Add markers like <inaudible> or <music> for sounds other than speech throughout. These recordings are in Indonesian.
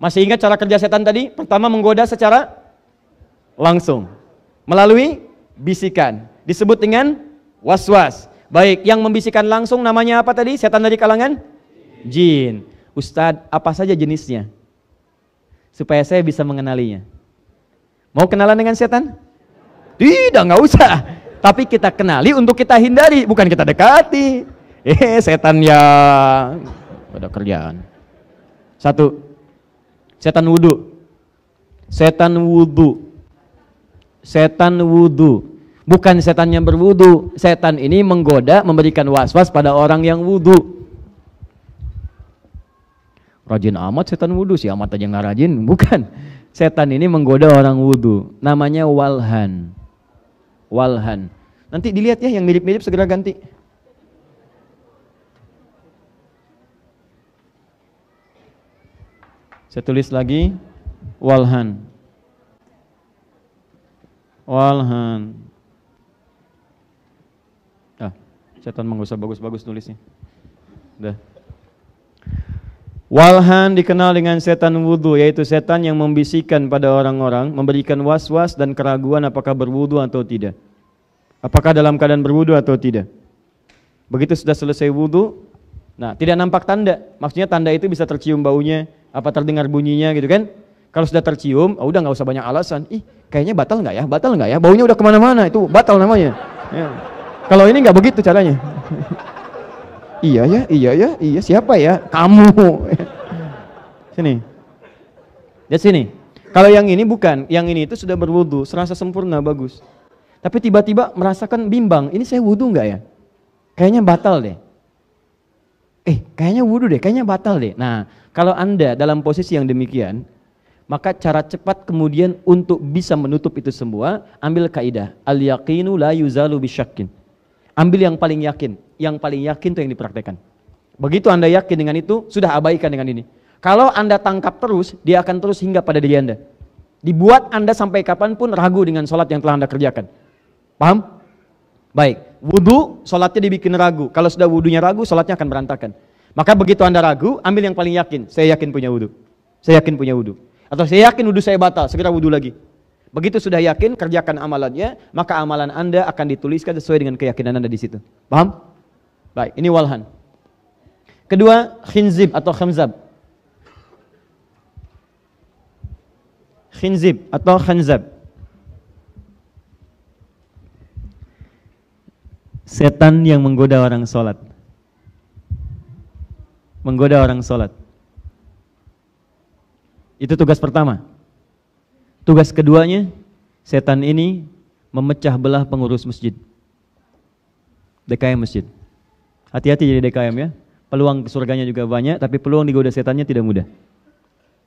Masih ingat cara kerja setan tadi? Pertama menggoda secara langsung. Melalui bisikan. Disebut dengan was-was. Baik, yang membisikkan langsung namanya apa tadi? Setan dari kalangan? Jin. Ustadz, apa saja jenisnya? Supaya saya bisa mengenalinya. Mau kenalan dengan setan? Tidak, nggak usah. Tapi kita kenali untuk kita hindari, bukan kita dekati. Eh, setan ya. Ada kerjaan. Satu, Setan wudhu. Setan wudhu. Setan wudhu. Bukan setan yang berwudhu. Setan ini menggoda, memberikan was-was pada orang yang wudhu. Rajin amat setan wudhu sih, amat aja nggak rajin. <laughs> Bukan. Setan ini menggoda orang wudhu. Namanya walhan. Walhan. Nanti dilihat ya yang mirip-mirip segera ganti. Saya tulis lagi walhan. Walhan. Ah, catatan mengusah bagus-bagus tulisnya. Udah. Walhan dikenal dengan setan wudhu, yaitu setan yang membisikkan pada orang-orang, memberikan was-was dan keraguan apakah berwudhu atau tidak. Apakah dalam keadaan berwudhu atau tidak. Begitu sudah selesai wudhu, nah tidak nampak tanda. Maksudnya tanda itu bisa tercium baunya, apa terdengar bunyinya gitu kan kalau sudah tercium oh udah nggak usah banyak alasan ih kayaknya batal nggak ya batal nggak ya baunya udah kemana-mana itu batal namanya ya. kalau ini nggak begitu caranya <laughs> iya ya iya ya iya siapa ya kamu <laughs> sini lihat sini kalau yang ini bukan yang ini itu sudah berwudu serasa sempurna bagus tapi tiba-tiba merasakan bimbang ini saya wudu nggak ya kayaknya batal deh eh kayaknya wudhu deh, kayaknya batal deh. Nah, kalau Anda dalam posisi yang demikian, maka cara cepat kemudian untuk bisa menutup itu semua, ambil kaidah al yaqinu la yuzalu bisyakin. Ambil yang paling yakin, yang paling yakin itu yang dipraktekkan. Begitu Anda yakin dengan itu, sudah abaikan dengan ini. Kalau Anda tangkap terus, dia akan terus hingga pada diri Anda. Dibuat Anda sampai kapanpun ragu dengan sholat yang telah Anda kerjakan. Paham? Baik, wudhu, sholatnya dibikin ragu. Kalau sudah wudhunya ragu, sholatnya akan berantakan. Maka begitu Anda ragu, ambil yang paling yakin. Saya yakin punya wudhu. Saya yakin punya wudhu. Atau saya yakin wudhu saya batal, segera wudhu lagi. Begitu sudah yakin, kerjakan amalannya, maka amalan Anda akan dituliskan sesuai dengan keyakinan Anda di situ. Paham? Baik, ini walhan. Kedua, khinzib atau khamzab. Khinzib atau khanzab. setan yang menggoda orang sholat menggoda orang sholat itu tugas pertama tugas keduanya setan ini memecah belah pengurus masjid DKM masjid hati-hati jadi DKM ya peluang surganya juga banyak tapi peluang digoda setannya tidak mudah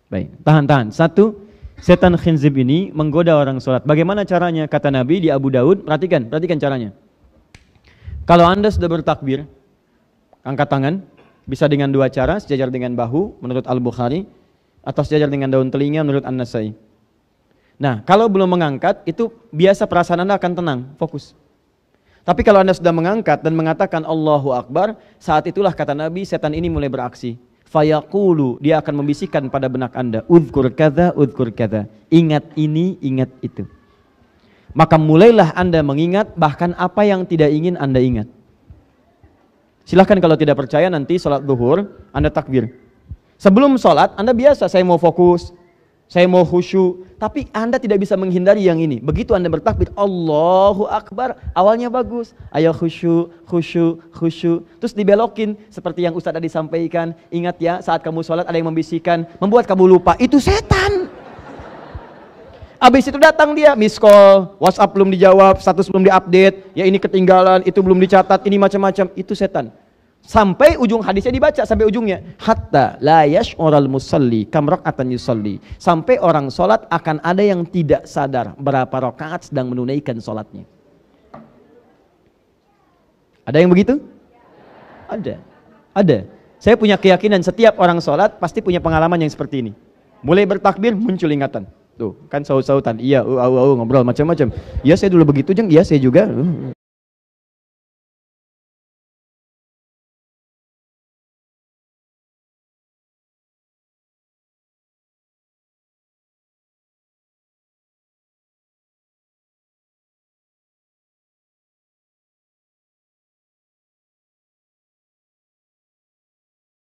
baik tahan-tahan satu setan khinzib ini menggoda orang sholat bagaimana caranya kata Nabi di Abu Daud perhatikan perhatikan caranya kalau Anda sudah bertakbir, angkat tangan, bisa dengan dua cara, sejajar dengan bahu menurut Al-Bukhari, atau sejajar dengan daun telinga menurut An-Nasai. Nah, kalau belum mengangkat, itu biasa perasaan Anda akan tenang, fokus. Tapi kalau Anda sudah mengangkat dan mengatakan Allahu Akbar, saat itulah kata Nabi, setan ini mulai beraksi. Fayaqulu, dia akan membisikkan pada benak Anda, udhkur kada, udhkur kada. Ingat ini, ingat itu maka mulailah Anda mengingat bahkan apa yang tidak ingin Anda ingat. Silahkan kalau tidak percaya nanti sholat duhur, Anda takbir. Sebelum sholat, Anda biasa, saya mau fokus, saya mau khusyuk, tapi Anda tidak bisa menghindari yang ini. Begitu Anda bertakbir, Allahu Akbar, awalnya bagus, ayo khusyuk, khusyuk, khusyuk. Terus dibelokin, seperti yang Ustaz tadi sampaikan, ingat ya saat kamu sholat ada yang membisikkan, membuat kamu lupa, itu setan. Habis itu datang dia, miss call, WhatsApp belum dijawab, status belum diupdate, ya ini ketinggalan, itu belum dicatat, ini macam-macam. Itu setan. Sampai ujung hadisnya dibaca, sampai ujungnya. Hatta la oral musalli kam rak'atan yusalli. Sampai orang sholat akan ada yang tidak sadar berapa rakaat sedang menunaikan sholatnya. Ada yang begitu? Ada. Ada. Saya punya keyakinan setiap orang sholat pasti punya pengalaman yang seperti ini. Mulai bertakbir muncul ingatan. Tuh, kan saut-sautan. Iya, uh, uh, uh, ngobrol macam-macam. Iya, saya dulu begitu, jeng. Iya, saya juga.